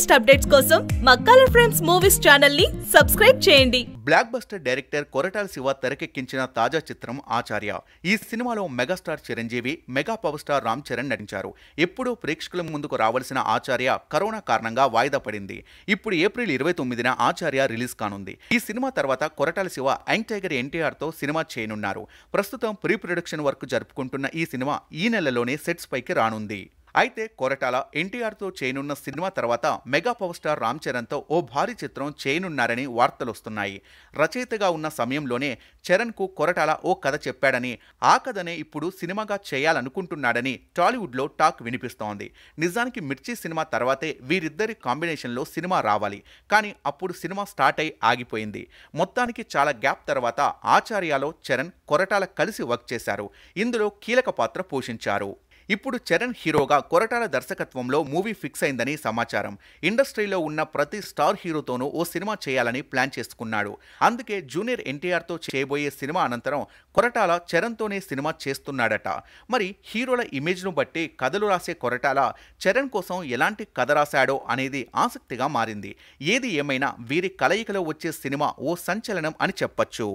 latest updates కోసం మా colour friends movies channel ని సబ్స్క్రైబ్ చేయండి blockbuster director Koratala Siva తెరకెక్కించిన తాజా చిత్రం ఆచార్య ఈ సినిమాలో megastar Chiranjeevi mega power star Ram Charan నటించారు ఎప్పుడూ ప్రేక్షకుల ముందుకు రావాల్సిన ఆచార్య కరోనా కారణంగా వాయిదా పడింది ఇప్పుడు ఏప్రిల్ ఇరవై తొమ్మిదిన ఆచార్య రిలీజ్ కానుంది ఈ సినిమా తర్వాత కొరటాల శివ యంగ్ టైగర్ ఎన్టీఆర్తో సినిమా చేయనున్నారు ప్రస్తుతం ప్రీ ప్రొడక్షన్ వర్క్ జరుపుకుంటున్న ఈ సినిమా ఈ నెలలోనే సెట్స్ పైకి రానుంది అయితే కొరటాల ఎన్టీఆర్తో చేయనున్న సినిమా తర్వాత మెగా పవర్ స్టార్ రామ్ చరణ్తో ఓ భారీ చిత్రం చేయనున్నారని వార్తలొస్తున్నాయి రచయితగా ఉన్న సమయంలోనే చరణ్కు కొరటాల ఓ కథ చెప్పాడని ఆ కథనే ఇప్పుడు సినిమాగా చేయాలనుకుంటున్నాడని టాలీవుడ్లో టాక్ వినిపిస్తోంది నిజానికి మిర్చి సినిమా తర్వాతే వీరిద్దరి కాంబినేషన్లో సినిమా రావాలి కానీ అప్పుడు సినిమా స్టార్ట్ అయి ఆగిపోయింది మొత్తానికి చాలా గ్యాప్ తర్వాత ఆచార్యలో చరణ్ కొరటాల కలిసి వర్క్ చేశారు ఇందులో కీలక పాత్ర పోషించారు ఇప్పుడు చరణ్ హీరోగా కొరటాల దర్శకత్వంలో మూవీ ఫిక్స్ అయిందని సమాచారం ఇండస్ట్రీలో ఉన్న ప్రతి స్టార్ హీరోతోనూ ఓ సినిమా చేయాలని ప్లాన్ చేసుకున్నాడు అందుకే జూనియర్ ఎన్టీఆర్తో చేయబోయే సినిమా అనంతరం కొరటాల చరణ్తోనే సినిమా చేస్తున్నాడట మరి హీరోల ఇమేజ్ను బట్టి కథలు రాసే కొరటాల చరణ్ కోసం ఎలాంటి కథ రాశాడో అనేది ఆసక్తిగా మారింది ఏది ఏమైనా వీరి కలయికలో వచ్చే సినిమా ఓ సంచలనం అని చెప్పొచ్చు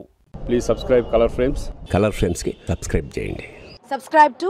please subscribe colour frames colour ఫ్రేమ్స్కి సబ్స్క్రైబ్ చేయండి సబ్స్క్రైబ్ టు